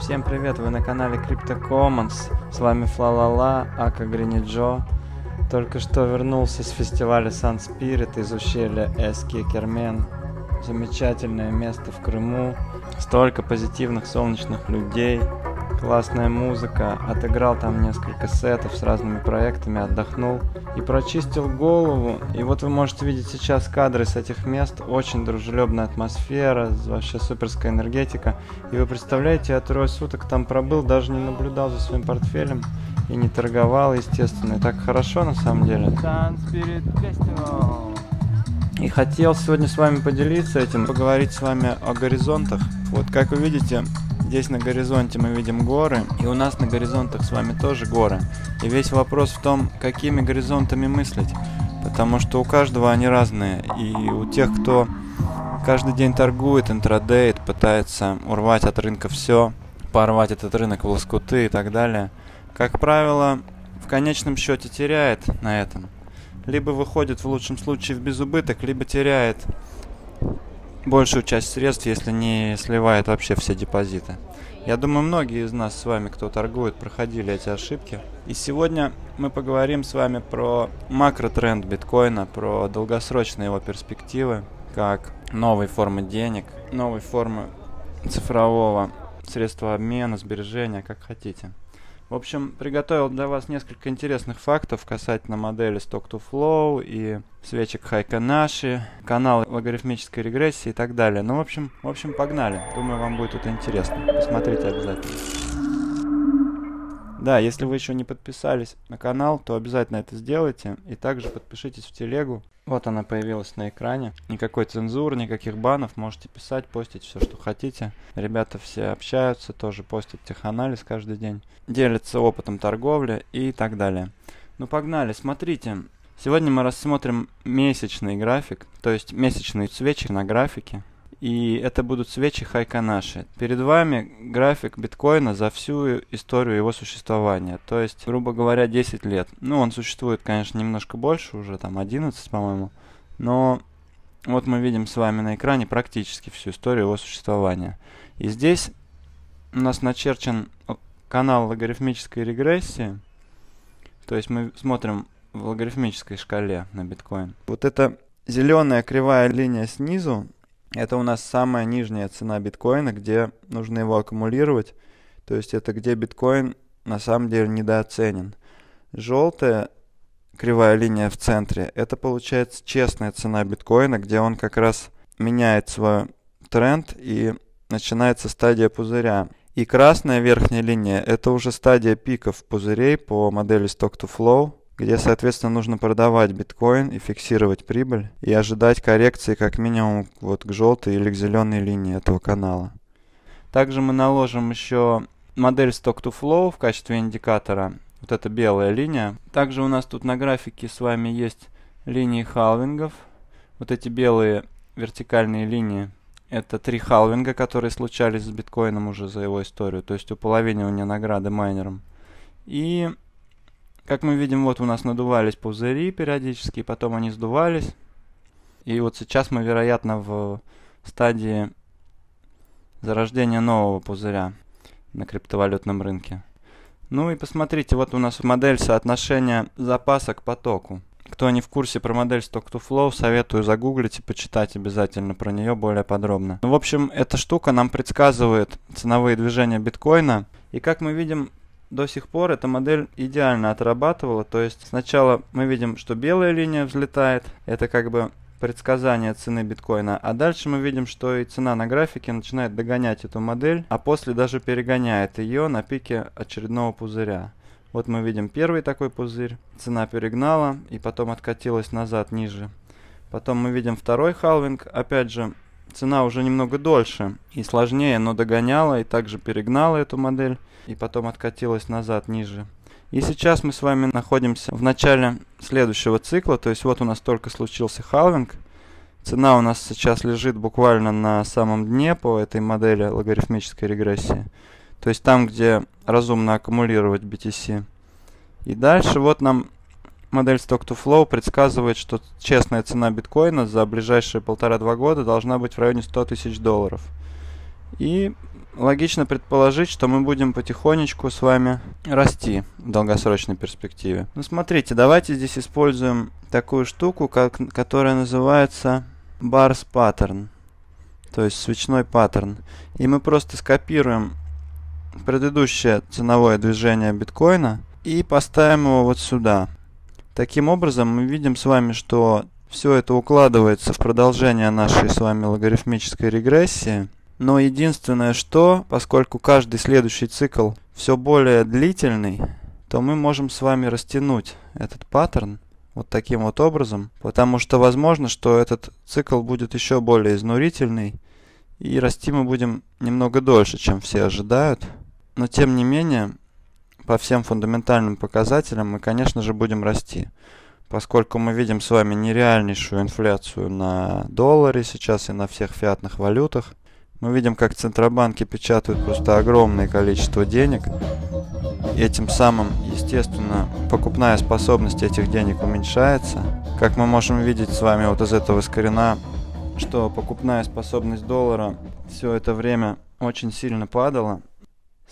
Всем привет, вы на канале Crypto Commons, с вами Флалала, Ака Гриниджо. Только что вернулся с фестиваля Sun Spirit из ущелья Эски Кермен. Замечательное место в Крыму, столько позитивных солнечных людей, Классная музыка, отыграл там несколько сетов с разными проектами, отдохнул и прочистил голову. И вот вы можете видеть сейчас кадры с этих мест, очень дружелюбная атмосфера, вообще суперская энергетика. И вы представляете, я трое суток там пробыл, даже не наблюдал за своим портфелем и не торговал, естественно. И так хорошо на самом деле. И хотел сегодня с вами поделиться этим, поговорить с вами о горизонтах. Вот как вы видите, Здесь на горизонте мы видим горы, и у нас на горизонтах с вами тоже горы. И весь вопрос в том, какими горизонтами мыслить, потому что у каждого они разные, и у тех, кто каждый день торгует, интрадейт, пытается урвать от рынка все, порвать этот рынок в лоскуты и так далее, как правило, в конечном счете теряет на этом. Либо выходит в лучшем случае в безубыток, либо теряет большую часть средств, если не сливает вообще все депозиты. Я думаю, многие из нас с вами, кто торгует, проходили эти ошибки. И сегодня мы поговорим с вами про макротренд биткоина, про долгосрочные его перспективы, как новой формы денег, новой формы цифрового средства обмена, сбережения, как хотите. В общем, приготовил для вас несколько интересных фактов касательно модели Stock-to-Flow и свечек Хайканаши, канал логарифмической регрессии и так далее. Ну, в общем, в общем, погнали. Думаю, вам будет это интересно. Посмотрите обязательно. Да, если вы еще не подписались на канал, то обязательно это сделайте. И также подпишитесь в телегу. Вот она появилась на экране. Никакой цензуры, никаких банов. Можете писать, постить все, что хотите. Ребята все общаются, тоже постят теханализ каждый день. Делятся опытом торговли и так далее. Ну погнали, смотрите. Сегодня мы рассмотрим месячный график, то есть месячные свечи на графике и это будут свечи хайка наши. Перед вами график биткоина за всю историю его существования, то есть, грубо говоря, 10 лет. Ну, он существует, конечно, немножко больше, уже там 11, по-моему, но вот мы видим с вами на экране практически всю историю его существования. И здесь у нас начерчен канал логарифмической регрессии, то есть мы смотрим в логарифмической шкале на биткоин. Вот эта зеленая кривая линия снизу это у нас самая нижняя цена биткоина, где нужно его аккумулировать. То есть это где биткоин на самом деле недооценен. Желтая кривая линия в центре, это получается честная цена биткоина, где он как раз меняет свой тренд и начинается стадия пузыря. И красная верхняя линия – это уже стадия пиков пузырей по модели Stock to Flow – где, соответственно, нужно продавать биткоин и фиксировать прибыль и ожидать коррекции как минимум вот к желтой или к зеленой линии этого канала. Также мы наложим еще модель Stock to Flow в качестве индикатора. Вот эта белая линия. Также у нас тут на графике с вами есть линии халвингов. Вот эти белые вертикальные линии. Это три халвинга, которые случались с биткоином уже за его историю. То есть уполовинивание награды майнерам. И как мы видим, вот у нас надувались пузыри периодически, потом они сдувались. И вот сейчас мы, вероятно, в стадии зарождения нового пузыря на криптовалютном рынке. Ну и посмотрите, вот у нас модель соотношения запаса к потоку. Кто не в курсе про модель Stock to Flow, советую загуглить и почитать обязательно про нее более подробно. Ну, в общем, эта штука нам предсказывает ценовые движения биткоина. И как мы видим, до сих пор эта модель идеально отрабатывала. То есть сначала мы видим, что белая линия взлетает. Это как бы предсказание цены биткоина. А дальше мы видим, что и цена на графике начинает догонять эту модель, а после даже перегоняет ее на пике очередного пузыря. Вот мы видим первый такой пузырь, цена перегнала и потом откатилась назад ниже. Потом мы видим второй халвинг, опять же цена уже немного дольше и сложнее, но догоняла и также перегнала эту модель и потом откатилась назад ниже. И сейчас мы с вами находимся в начале следующего цикла, то есть вот у нас только случился халвинг. Цена у нас сейчас лежит буквально на самом дне по этой модели логарифмической регрессии. То есть там, где разумно аккумулировать BTC. И дальше вот нам Модель Stock-to-Flow предсказывает, что честная цена биткоина за ближайшие полтора-два года должна быть в районе 100 тысяч долларов. И логично предположить, что мы будем потихонечку с вами расти в долгосрочной перспективе. Ну смотрите, давайте здесь используем такую штуку, как, которая называется bars pattern, то есть свечной паттерн. И мы просто скопируем предыдущее ценовое движение биткоина и поставим его вот сюда. Таким образом, мы видим с вами, что все это укладывается в продолжение нашей с вами логарифмической регрессии. Но единственное, что, поскольку каждый следующий цикл все более длительный, то мы можем с вами растянуть этот паттерн вот таким вот образом, потому что возможно, что этот цикл будет еще более изнурительный, и расти мы будем немного дольше, чем все ожидают. Но тем не менее, по всем фундаментальным показателям мы, конечно же, будем расти. Поскольку мы видим с вами нереальнейшую инфляцию на долларе сейчас и на всех фиатных валютах, мы видим, как центробанки печатают просто огромное количество денег. и Этим самым, естественно, покупная способность этих денег уменьшается. Как мы можем видеть с вами вот из этого скрина, что покупная способность доллара все это время очень сильно падала.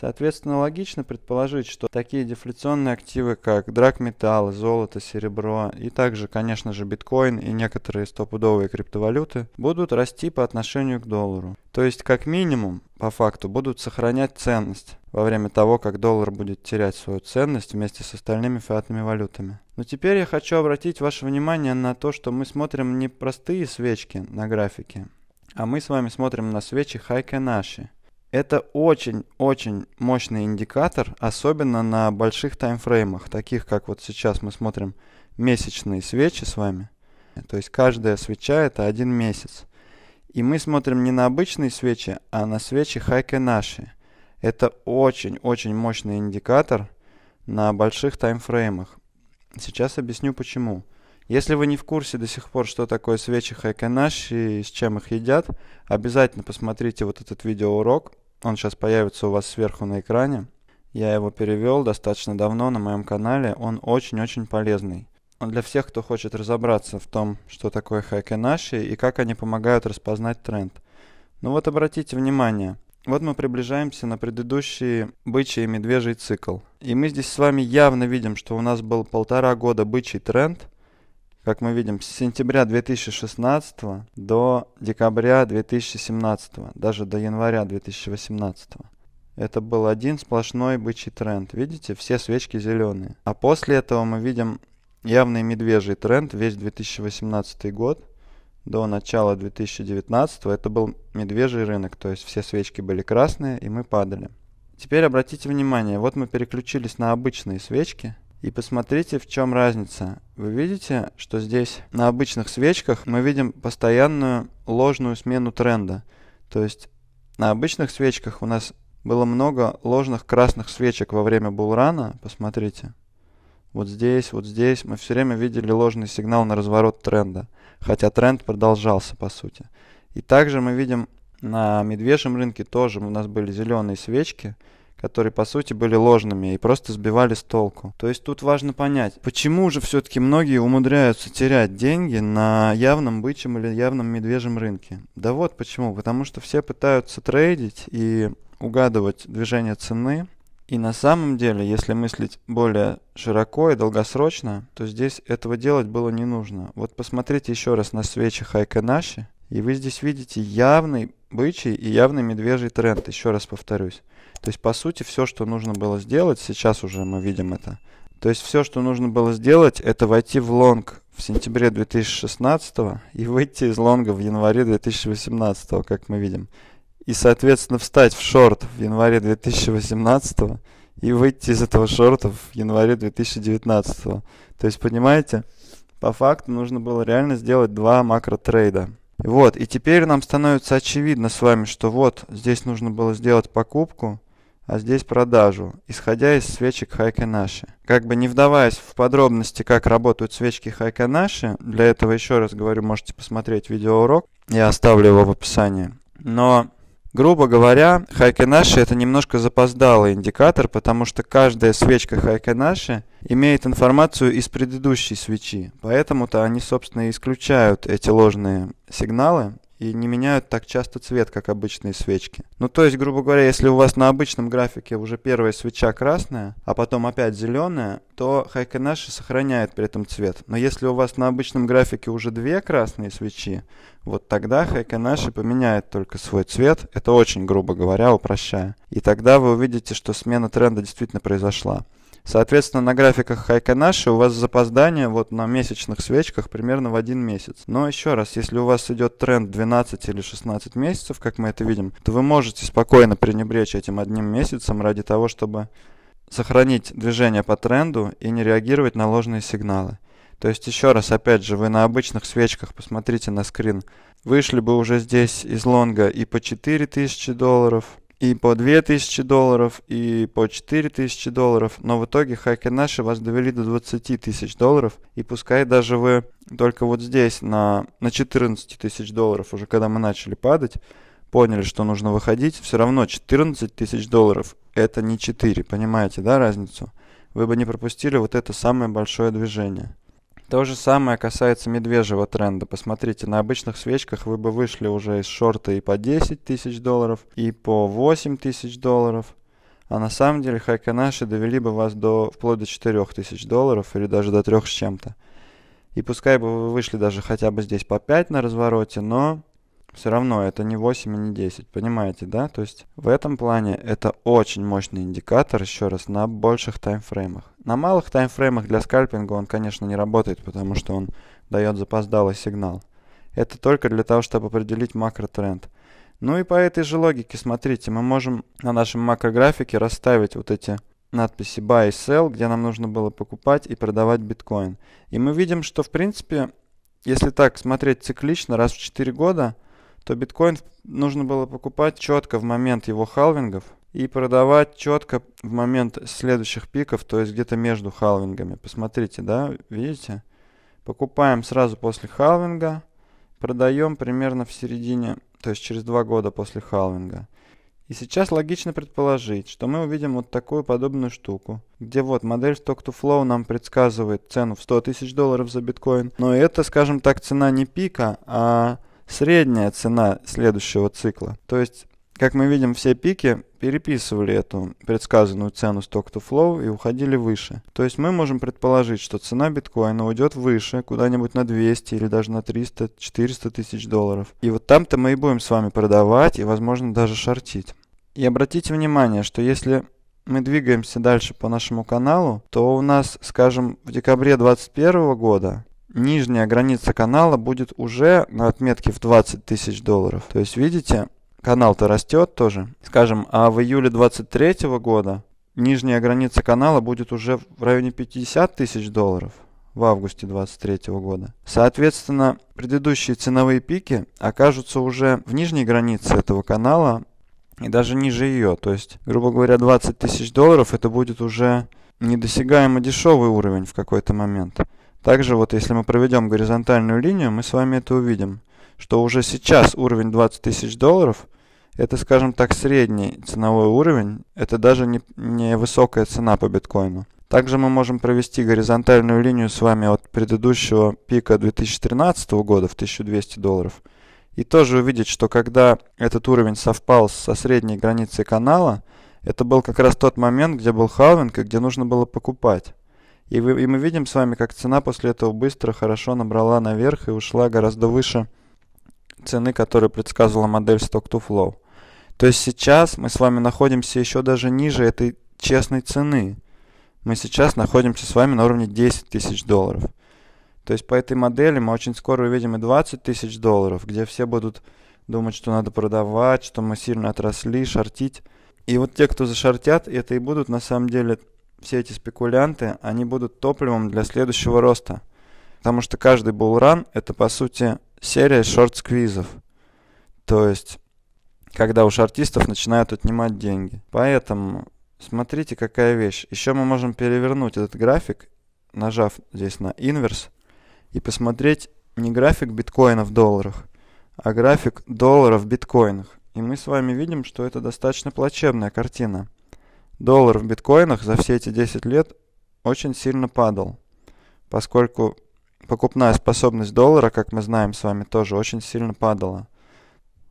Соответственно, логично предположить, что такие дефляционные активы, как драгметаллы, золото, серебро и также, конечно же, биткоин и некоторые стопудовые криптовалюты будут расти по отношению к доллару. То есть, как минимум, по факту, будут сохранять ценность во время того, как доллар будет терять свою ценность вместе с остальными фиатными валютами. Но теперь я хочу обратить ваше внимание на то, что мы смотрим не простые свечки на графике, а мы с вами смотрим на свечи хайка наши. Это очень-очень мощный индикатор, особенно на больших таймфреймах, таких как вот сейчас мы смотрим месячные свечи с вами. То есть каждая свеча это один месяц. И мы смотрим не на обычные свечи, а на свечи хайка наши. Это очень-очень мощный индикатор на больших таймфреймах. Сейчас объясню почему. Если вы не в курсе до сих пор, что такое свечи хайка хайкенаши и с чем их едят, обязательно посмотрите вот этот видеоурок. Он сейчас появится у вас сверху на экране. Я его перевел достаточно давно на моем канале. Он очень-очень полезный. Он для всех, кто хочет разобраться в том, что такое хайкенаши и как они помогают распознать тренд. Ну вот обратите внимание, вот мы приближаемся на предыдущий бычий и медвежий цикл. И мы здесь с вами явно видим, что у нас был полтора года бычий тренд, как мы видим, с сентября 2016 до декабря 2017, даже до января 2018. Это был один сплошной бычий тренд. Видите, все свечки зеленые. А после этого мы видим явный медвежий тренд весь 2018 год до начала 2019. Это был медвежий рынок, то есть все свечки были красные и мы падали. Теперь обратите внимание, вот мы переключились на обычные свечки – и посмотрите, в чем разница. Вы видите, что здесь на обычных свечках мы видим постоянную ложную смену тренда. То есть на обычных свечках у нас было много ложных красных свечек во время булрана. Посмотрите. Вот здесь, вот здесь мы все время видели ложный сигнал на разворот тренда. Хотя тренд продолжался, по сути. И также мы видим на медвежьем рынке тоже у нас были зеленые свечки которые по сути были ложными и просто сбивали с толку. То есть тут важно понять, почему же все-таки многие умудряются терять деньги на явном бычьем или явном медвежьем рынке. Да вот почему, потому что все пытаются трейдить и угадывать движение цены, и на самом деле, если мыслить более широко и долгосрочно, то здесь этого делать было не нужно. Вот посмотрите еще раз на свечи Хайканаши, и вы здесь видите явный бычий и явный медвежий тренд, еще раз повторюсь. То есть, по сути, все, что нужно было сделать, сейчас уже мы видим это. То есть, все, что нужно было сделать, это войти в лонг в сентябре 2016 и выйти из лонга в январе 2018, как мы видим. И, соответственно, встать в шорт в январе 2018 и выйти из этого шорта в январе 2019. То есть, понимаете, по факту нужно было реально сделать два макротрейда. трейда вот, и теперь нам становится очевидно с вами, что вот здесь нужно было сделать покупку, а здесь продажу, исходя из свечек Хайкенаши. Как бы не вдаваясь в подробности, как работают свечки Хайкенаши, для этого еще раз говорю, можете посмотреть видеоурок, я оставлю его в описании. Но Грубо говоря, хайкенаши это немножко запоздалый индикатор, потому что каждая свечка хайкенаши имеет информацию из предыдущей свечи. Поэтому-то они, собственно, и исключают эти ложные сигналы и не меняют так часто цвет, как обычные свечки. Ну то есть, грубо говоря, если у вас на обычном графике уже первая свеча красная, а потом опять зеленая, то Хайкенаши сохраняет при этом цвет. Но если у вас на обычном графике уже две красные свечи, вот тогда Хайкенаши поменяет только свой цвет, это очень грубо говоря, упрощая. И тогда вы увидите, что смена тренда действительно произошла. Соответственно, на графиках Хайканаши у вас запоздание вот на месячных свечках примерно в один месяц. Но еще раз, если у вас идет тренд 12 или 16 месяцев, как мы это видим, то вы можете спокойно пренебречь этим одним месяцем ради того, чтобы сохранить движение по тренду и не реагировать на ложные сигналы. То есть еще раз, опять же, вы на обычных свечках посмотрите на скрин. Вышли бы уже здесь из лонга и по 4000 долларов – и по 2000 долларов, и по 4000 долларов, но в итоге хаки наши вас довели до 20 тысяч долларов, и пускай даже вы только вот здесь на, на 14 тысяч долларов, уже когда мы начали падать, поняли, что нужно выходить, все равно 14 тысяч долларов это не 4, понимаете, да, разницу? Вы бы не пропустили вот это самое большое движение. То же самое касается медвежьего тренда. Посмотрите, на обычных свечках вы бы вышли уже из шорта и по 10 тысяч долларов, и по 8 тысяч долларов. А на самом деле хайканаши довели бы вас до вплоть до 4 тысяч долларов или даже до 3 с чем-то. И пускай бы вы вышли даже хотя бы здесь по 5 на развороте, но все равно это не 8 и не 10, понимаете, да? То есть в этом плане это очень мощный индикатор, еще раз, на больших таймфреймах. На малых таймфреймах для скальпинга он, конечно, не работает, потому что он дает запоздалый сигнал. Это только для того, чтобы определить макротренд. Ну и по этой же логике, смотрите, мы можем на нашем макрографике расставить вот эти надписи buy и sell, где нам нужно было покупать и продавать биткоин. И мы видим, что в принципе, если так смотреть циклично, раз в 4 года, то биткоин нужно было покупать четко в момент его халвингов – и продавать четко в момент следующих пиков, то есть где-то между халвингами. Посмотрите, да, видите? Покупаем сразу после халвинга, продаем примерно в середине, то есть через два года после халвинга. И сейчас логично предположить, что мы увидим вот такую подобную штуку, где вот модель Stock-to-Flow нам предсказывает цену в 100 тысяч долларов за биткоин, но это, скажем так, цена не пика, а средняя цена следующего цикла. То есть как мы видим, все пики переписывали эту предсказанную цену stock to flow и уходили выше. То есть мы можем предположить, что цена биткоина уйдет выше, куда-нибудь на 200 или даже на 300-400 тысяч долларов. И вот там-то мы и будем с вами продавать и, возможно, даже шортить. И обратите внимание, что если мы двигаемся дальше по нашему каналу, то у нас, скажем, в декабре 2021 года нижняя граница канала будет уже на отметке в 20 тысяч долларов. То есть, видите, канал-то растет тоже, скажем, а в июле 23 года нижняя граница канала будет уже в районе 50 тысяч долларов в августе 23 года. Соответственно, предыдущие ценовые пики окажутся уже в нижней границе этого канала и даже ниже ее. То есть, грубо говоря, 20 тысяч долларов это будет уже недосягаемо дешевый уровень в какой-то момент. Также вот если мы проведем горизонтальную линию, мы с вами это увидим, что уже сейчас уровень 20 тысяч долларов это, скажем так, средний ценовой уровень, это даже не, не высокая цена по биткоину. Также мы можем провести горизонтальную линию с вами от предыдущего пика 2013 года в 1200 долларов и тоже увидеть, что когда этот уровень совпал со средней границей канала, это был как раз тот момент, где был халвинг и где нужно было покупать. И, вы, и мы видим с вами, как цена после этого быстро, хорошо набрала наверх и ушла гораздо выше цены, которую предсказывала модель Stock to Flow. То есть сейчас мы с вами находимся еще даже ниже этой честной цены. Мы сейчас находимся с вами на уровне 10 тысяч долларов. То есть по этой модели мы очень скоро увидим и 20 тысяч долларов, где все будут думать, что надо продавать, что мы сильно отросли, шортить. И вот те, кто зашортят, это и будут на самом деле все эти спекулянты, они будут топливом для следующего роста. Потому что каждый булран это по сути серия шорт-сквизов. То есть когда уж артистов начинают отнимать деньги. Поэтому смотрите, какая вещь. Еще мы можем перевернуть этот график, нажав здесь на инверс, и посмотреть не график биткоина в долларах, а график доллара в биткоинах. И мы с вами видим, что это достаточно плачевная картина. Доллар в биткоинах за все эти 10 лет очень сильно падал, поскольку покупная способность доллара, как мы знаем с вами, тоже очень сильно падала.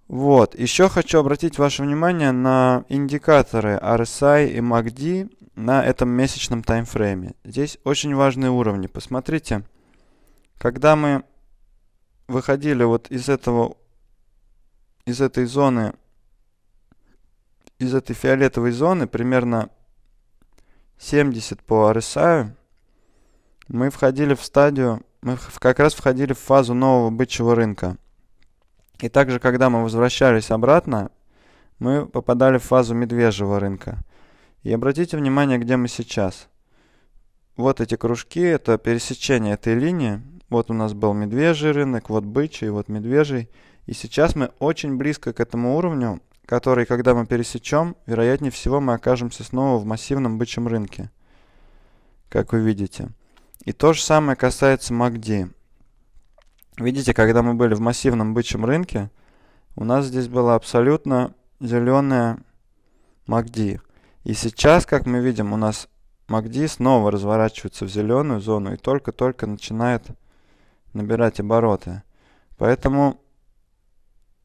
Вот. Еще хочу обратить ваше внимание на индикаторы RSI и MACD на этом месячном таймфрейме. Здесь очень важные уровни. Посмотрите, когда мы выходили вот из этого, из этой зоны, из этой фиолетовой зоны, примерно 70 по RSI, мы входили в стадию, мы как раз входили в фазу нового бычьего рынка. И также, когда мы возвращались обратно, мы попадали в фазу медвежьего рынка. И обратите внимание, где мы сейчас. Вот эти кружки, это пересечение этой линии. Вот у нас был медвежий рынок, вот бычий, вот медвежий. И сейчас мы очень близко к этому уровню, который, когда мы пересечем, вероятнее всего мы окажемся снова в массивном бычьем рынке. Как вы видите. И то же самое касается MACD. Видите, когда мы были в массивном бычьем рынке, у нас здесь была абсолютно зеленая МАКДИ. И сейчас, как мы видим, у нас МАКДИ снова разворачивается в зеленую зону и только-только начинает набирать обороты. Поэтому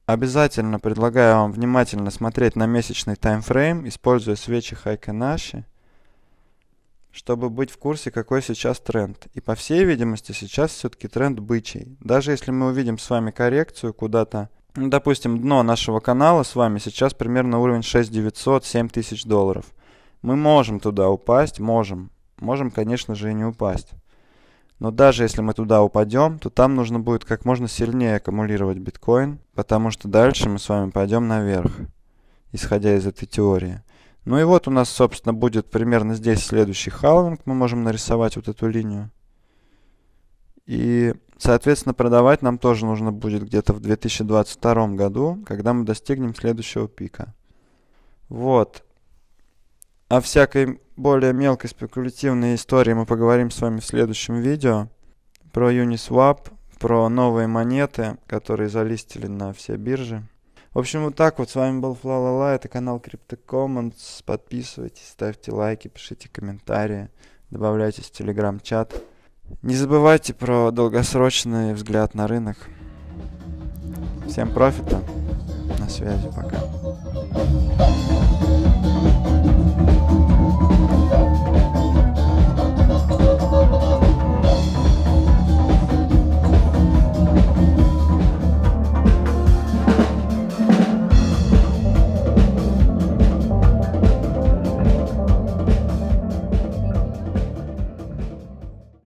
обязательно предлагаю вам внимательно смотреть на месячный таймфрейм, используя свечи хайка Хайкенаши чтобы быть в курсе, какой сейчас тренд. И по всей видимости, сейчас все-таки тренд бычий. Даже если мы увидим с вами коррекцию куда-то, ну, допустим, дно нашего канала с вами сейчас примерно уровень 6900-7 тысяч долларов. Мы можем туда упасть, можем. Можем, конечно же, и не упасть. Но даже если мы туда упадем, то там нужно будет как можно сильнее аккумулировать биткоин, потому что дальше мы с вами пойдем наверх, исходя из этой теории. Ну и вот у нас, собственно, будет примерно здесь следующий халвинг. Мы можем нарисовать вот эту линию. И, соответственно, продавать нам тоже нужно будет где-то в 2022 году, когда мы достигнем следующего пика. Вот. О всякой более мелкой спекулятивной истории мы поговорим с вами в следующем видео. Про Uniswap, про новые монеты, которые залистили на все биржи. В общем, вот так вот. С вами был Флалала. Это канал CryptoCommons. Подписывайтесь, ставьте лайки, пишите комментарии, добавляйтесь в телеграм-чат. Не забывайте про долгосрочный взгляд на рынок. Всем профита. На связи. Пока.